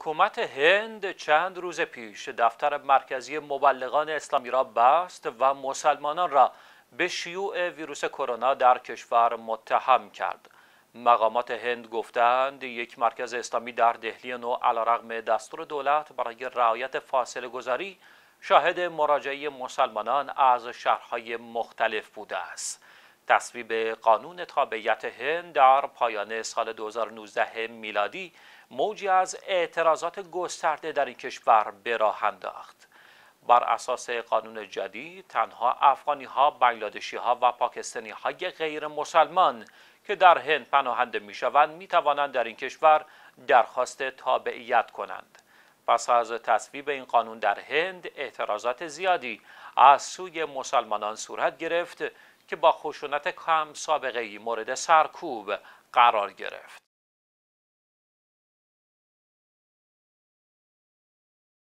حکومت هند چند روز پیش دفتر مرکزی مبلغان اسلامی را بست و مسلمانان را به شیوع ویروس کرونا در کشور متهم کرد. مقامات هند گفتند یک مرکز اسلامی در دهلی نو علیرغم دستور دولت برای رعایت فاصله گذاری شاهد مراجعه مسلمانان از شهرهای مختلف بوده است. تصویب قانون تابعیت هند در پایان سال 2019 میلادی موجی از اعتراضات گسترده در این کشور به راه انداخت بر اساس قانون جدید تنها افغانی ها، بنگلادشی ها و پاکستانی های غیر مسلمان که در هند پناهنده می شوند می توانند در این کشور درخواست تابعیت کنند. پس از تصویب این قانون در هند اعتراضات زیادی از سوی مسلمانان صورت گرفت که با خشونت کم سابقه ای مورد سرکوب قرار گرفت.